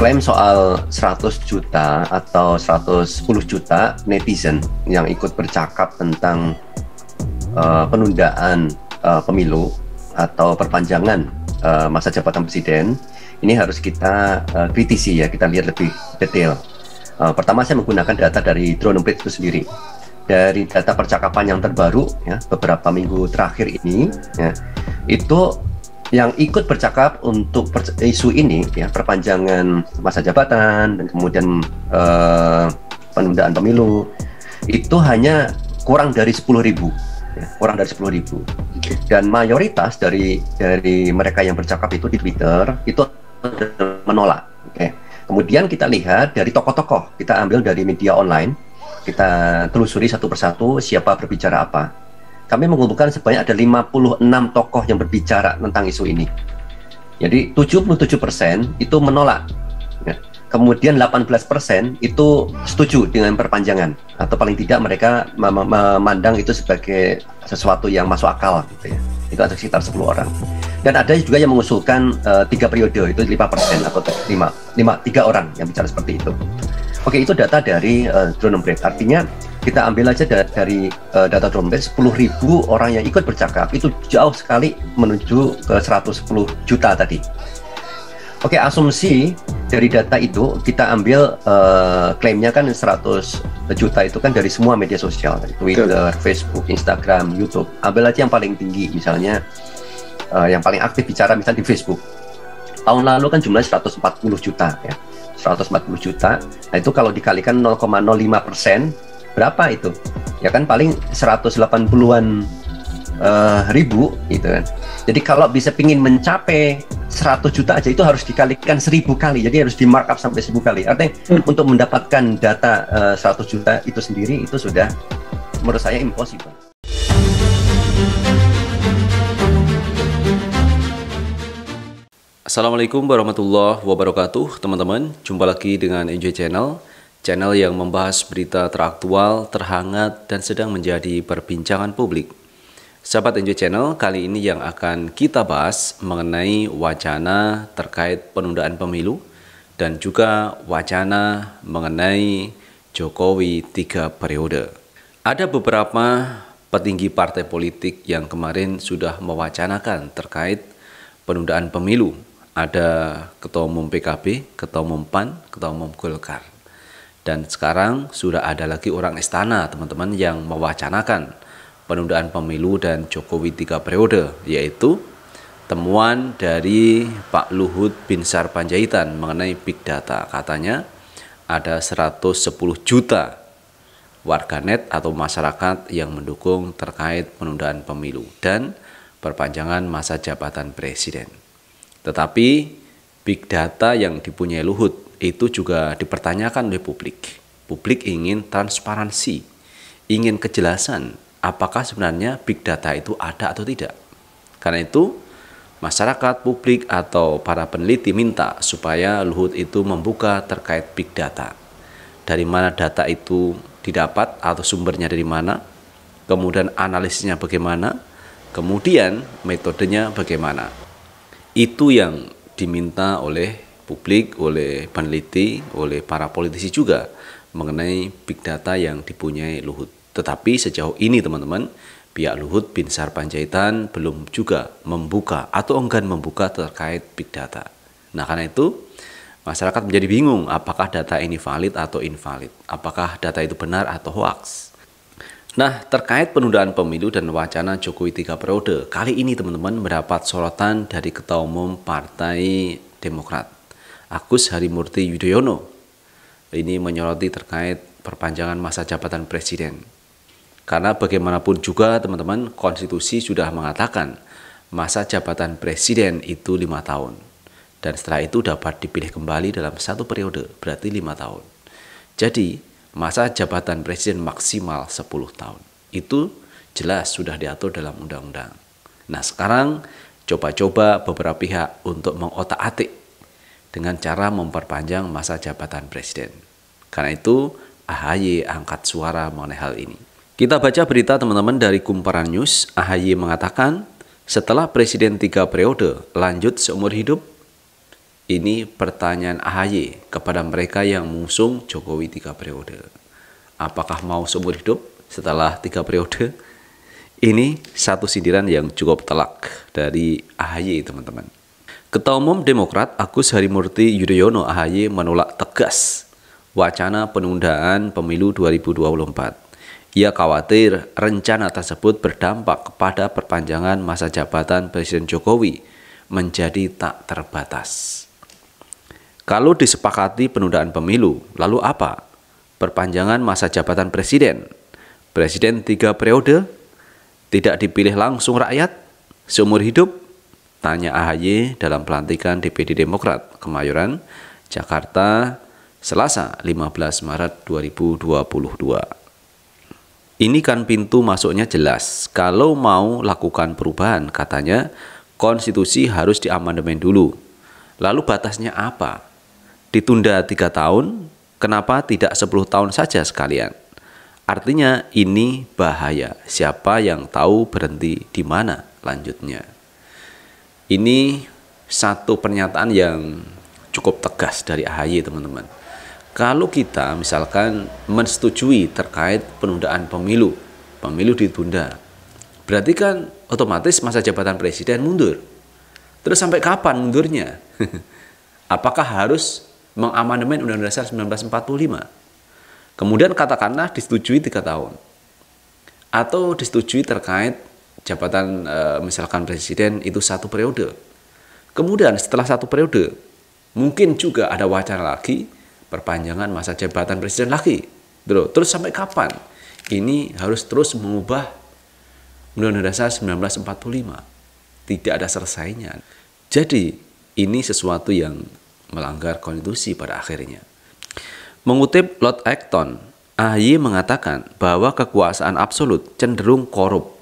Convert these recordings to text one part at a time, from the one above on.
klaim soal 100 juta atau 110 juta netizen yang ikut bercakap tentang uh, penundaan uh, pemilu atau perpanjangan uh, masa jabatan presiden ini harus kita uh, kritisi ya kita lihat lebih detail. Uh, pertama saya menggunakan data dari Droneprint itu sendiri dari data percakapan yang terbaru ya beberapa minggu terakhir ini ya, itu yang ikut bercakap untuk per, isu ini ya perpanjangan masa jabatan dan kemudian uh, penundaan pemilu itu hanya kurang dari 10.000 ribu ya, kurang dari 10.000 ribu dan mayoritas dari dari mereka yang bercakap itu di Twitter itu menolak okay. kemudian kita lihat dari tokoh-tokoh kita ambil dari media online kita telusuri satu persatu siapa berbicara apa kami mengumpulkan sebanyak ada 56 tokoh yang berbicara tentang isu ini. Jadi 77% itu menolak. Ya. Kemudian 18% itu setuju dengan perpanjangan atau paling tidak mereka memandang itu sebagai sesuatu yang masuk akal gitu ya. Itu ada sekitar 10 orang. Dan ada juga yang mengusulkan eh, tiga 3 periode itu 5% atau 5 5 3 orang yang bicara seperti itu. Oke, itu data dari uh, Drone Break. Artinya kita ambil aja dari, dari uh, eh, data Trombes 10.000 orang yang ikut bercakap itu jauh sekali menuju ke 110 juta tadi. Oke, asumsi dari data itu kita ambil uh, klaimnya kan 100 juta itu kan dari semua media sosial, Twitter, Facebook, Instagram, YouTube. Ambil aja yang paling tinggi misalnya uh, yang paling aktif bicara misalnya di Facebook. Tahun lalu kan jumlahnya 140 juta ya. 140 juta. Nah, itu kalau dikalikan 0,05 persen berapa itu ya kan paling 180-an uh, eh, ribu gitu kan jadi kalau bisa pingin mencapai 100 juta aja itu harus dikalikan 1000 kali jadi harus di markup sampai 1000 kali artinya hmm. untuk mendapatkan data uh, eh, 100 juta itu sendiri itu sudah menurut saya impossible Assalamualaikum warahmatullahi wabarakatuh teman-teman jumpa lagi dengan Enjoy Channel channel yang membahas berita teraktual, terhangat, dan sedang menjadi perbincangan publik. Sahabat Enjoy Channel, kali ini yang akan kita bahas mengenai wacana terkait penundaan pemilu dan juga wacana mengenai Jokowi tiga periode. Ada beberapa petinggi partai politik yang kemarin sudah mewacanakan terkait penundaan pemilu. Ada Ketua Umum PKB, Ketua Umum PAN, Ketua Umum Golkar. Dan sekarang sudah ada lagi orang istana teman-teman yang mewacanakan penundaan pemilu dan Jokowi tiga periode yaitu temuan dari Pak Luhut Binsar Panjaitan mengenai big data. Katanya ada 110 juta warganet atau masyarakat yang mendukung terkait penundaan pemilu dan perpanjangan masa jabatan presiden. Tetapi big data yang dipunyai Luhut itu juga dipertanyakan oleh publik. Publik ingin transparansi, ingin kejelasan apakah sebenarnya big data itu ada atau tidak. Karena itu, masyarakat, publik, atau para peneliti minta supaya Luhut itu membuka terkait big data. Dari mana data itu didapat atau sumbernya dari mana, kemudian analisisnya bagaimana, kemudian metodenya bagaimana. Itu yang diminta oleh publik, oleh peneliti, oleh para politisi juga mengenai big data yang dipunyai Luhut. Tetapi sejauh ini teman-teman, pihak Luhut Binsar Panjaitan belum juga membuka atau enggan membuka terkait big data. Nah karena itu masyarakat menjadi bingung apakah data ini valid atau invalid, apakah data itu benar atau hoax. Nah, terkait penundaan pemilu dan wacana Jokowi tiga periode, kali ini teman-teman mendapat sorotan dari Ketua Umum Partai Demokrat. Agus Harimurti Yudhoyono. Ini menyoroti terkait perpanjangan masa jabatan presiden. Karena bagaimanapun juga teman-teman, konstitusi sudah mengatakan masa jabatan presiden itu lima tahun. Dan setelah itu dapat dipilih kembali dalam satu periode, berarti lima tahun. Jadi, masa jabatan presiden maksimal 10 tahun. Itu jelas sudah diatur dalam undang-undang. Nah sekarang coba-coba beberapa pihak untuk mengotak-atik dengan cara memperpanjang masa jabatan presiden. Karena itu, AHY angkat suara mengenai hal ini. Kita baca berita teman-teman dari Kumparan News, AHY mengatakan, setelah presiden tiga periode lanjut seumur hidup, ini pertanyaan AHY kepada mereka yang mengusung Jokowi tiga periode. Apakah mau seumur hidup setelah tiga periode? Ini satu sindiran yang cukup telak dari AHY teman-teman. Ketua Umum Demokrat Agus Harimurti Yudhoyono AHY menolak tegas wacana penundaan pemilu 2024. Ia khawatir rencana tersebut berdampak kepada perpanjangan masa jabatan Presiden Jokowi menjadi tak terbatas. Kalau disepakati penundaan pemilu, lalu apa? Perpanjangan masa jabatan presiden. Presiden tiga periode, tidak dipilih langsung rakyat, seumur hidup, Tanya AHY dalam pelantikan DPD Demokrat Kemayoran, Jakarta, Selasa 15 Maret 2022. Ini kan pintu masuknya jelas. Kalau mau lakukan perubahan, katanya konstitusi harus diamandemen dulu. Lalu batasnya apa? Ditunda tiga tahun, kenapa tidak 10 tahun saja sekalian? Artinya ini bahaya. Siapa yang tahu berhenti di mana lanjutnya? Ini satu pernyataan yang cukup tegas dari AHY teman-teman. Kalau kita misalkan menyetujui terkait penundaan pemilu, pemilu ditunda, berarti kan otomatis masa jabatan presiden mundur. Terus sampai kapan mundurnya? Apakah harus mengamandemen Undang-Undang Dasar 1945? Kemudian katakanlah disetujui tiga tahun atau disetujui terkait jabatan e, misalkan presiden itu satu periode. Kemudian setelah satu periode, mungkin juga ada wacana lagi perpanjangan masa jabatan presiden lagi. Terus sampai kapan? Ini harus terus mengubah Undang-Undang Dasar 1945. Tidak ada selesainya. Jadi, ini sesuatu yang melanggar konstitusi pada akhirnya. Mengutip Lord Acton, AHY mengatakan bahwa kekuasaan absolut cenderung korup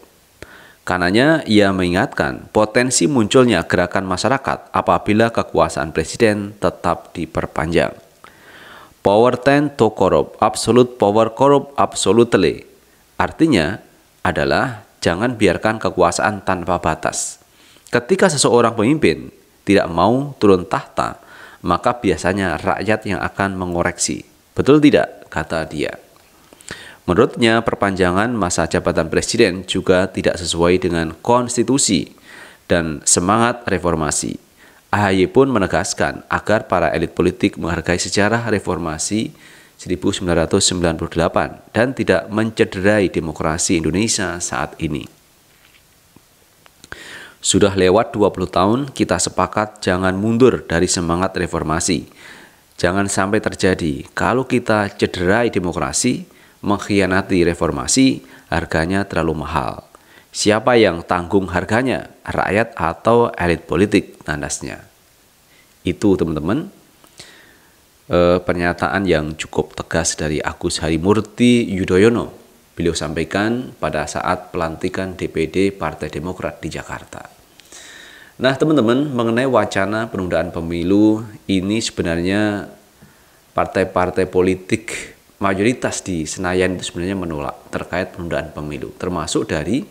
Karenanya ia mengingatkan potensi munculnya gerakan masyarakat apabila kekuasaan presiden tetap diperpanjang. Power ten to corrupt, absolute power corrupt absolutely. Artinya adalah jangan biarkan kekuasaan tanpa batas. Ketika seseorang pemimpin tidak mau turun tahta, maka biasanya rakyat yang akan mengoreksi. Betul tidak? kata dia. Menurutnya, perpanjangan masa jabatan presiden juga tidak sesuai dengan konstitusi dan semangat reformasi. AHY pun menegaskan agar para elit politik menghargai sejarah reformasi 1998 dan tidak mencederai demokrasi Indonesia saat ini. Sudah lewat 20 tahun kita sepakat jangan mundur dari semangat reformasi. Jangan sampai terjadi kalau kita cederai demokrasi, mengkhianati reformasi, harganya terlalu mahal. Siapa yang tanggung harganya? Rakyat atau elit politik tandasnya. Itu teman-teman e, pernyataan yang cukup tegas dari Agus Harimurti Yudhoyono. Beliau sampaikan pada saat pelantikan DPD Partai Demokrat di Jakarta. Nah teman-teman mengenai wacana penundaan pemilu ini sebenarnya partai-partai politik mayoritas di Senayan itu sebenarnya menolak terkait penundaan pemilu, termasuk dari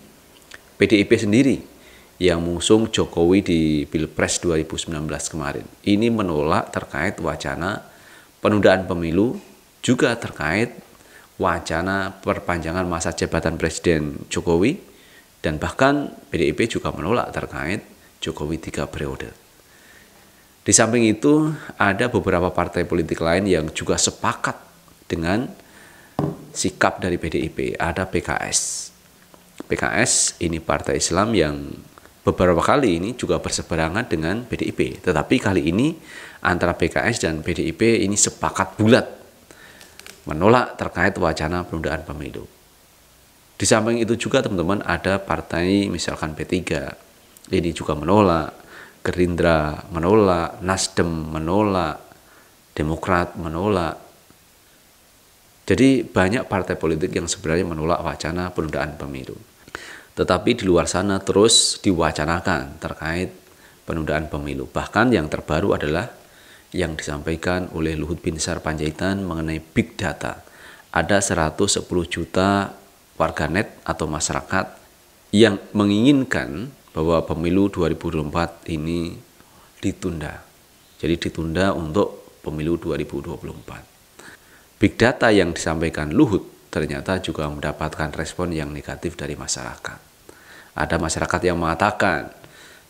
PDIP sendiri yang mengusung Jokowi di Pilpres 2019 kemarin. Ini menolak terkait wacana penundaan pemilu, juga terkait wacana perpanjangan masa jabatan Presiden Jokowi, dan bahkan PDIP juga menolak terkait Jokowi tiga periode. Di samping itu, ada beberapa partai politik lain yang juga sepakat dengan sikap dari PDIP, ada PKS. PKS ini partai Islam yang beberapa kali ini juga berseberangan dengan PDIP, tetapi kali ini antara PKS dan PDIP ini sepakat bulat menolak terkait wacana penundaan pemilu. Di samping itu juga teman-teman ada partai misalkan P3 ini juga menolak, Gerindra menolak, Nasdem menolak, Demokrat menolak, jadi banyak partai politik yang sebenarnya menolak wacana penundaan pemilu. Tetapi di luar sana terus diwacanakan terkait penundaan pemilu. Bahkan yang terbaru adalah yang disampaikan oleh Luhut Binsar Panjaitan mengenai big data. Ada 110 juta warganet atau masyarakat yang menginginkan bahwa pemilu 2024 ini ditunda. Jadi ditunda untuk pemilu 2024 big data yang disampaikan Luhut ternyata juga mendapatkan respon yang negatif dari masyarakat. Ada masyarakat yang mengatakan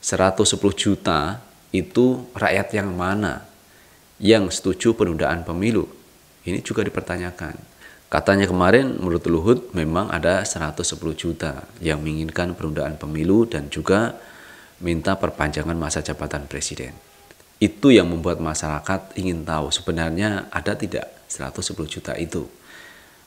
110 juta itu rakyat yang mana yang setuju penundaan pemilu. Ini juga dipertanyakan. Katanya kemarin menurut Luhut memang ada 110 juta yang menginginkan penundaan pemilu dan juga minta perpanjangan masa jabatan presiden. Itu yang membuat masyarakat ingin tahu sebenarnya ada tidak 110 juta itu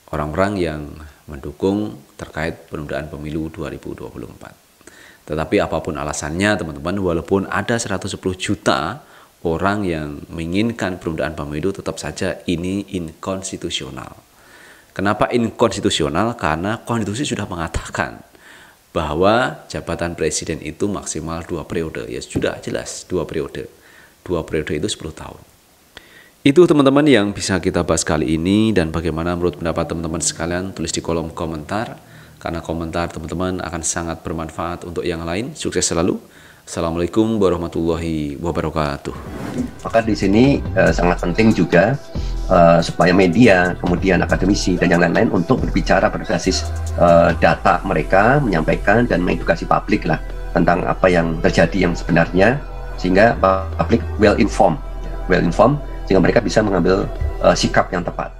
orang-orang yang mendukung terkait penundaan pemilu 2024. Tetapi apapun alasannya teman-teman, walaupun ada 110 juta orang yang menginginkan penundaan pemilu tetap saja ini inkonstitusional. Kenapa inkonstitusional? Karena konstitusi sudah mengatakan bahwa jabatan presiden itu maksimal dua periode. Ya sudah jelas dua periode. Dua periode itu 10 tahun. Itu teman-teman yang bisa kita bahas kali ini dan bagaimana menurut pendapat teman-teman sekalian tulis di kolom komentar karena komentar teman-teman akan sangat bermanfaat untuk yang lain. Sukses selalu. Assalamualaikum warahmatullahi wabarakatuh. Maka di sini eh, sangat penting juga eh, supaya media, kemudian akademisi dan yang lain-lain untuk berbicara berbasis eh, data mereka, menyampaikan dan mengedukasi publik lah tentang apa yang terjadi yang sebenarnya sehingga publik well informed, well informed sehingga mereka bisa mengambil uh, sikap yang tepat.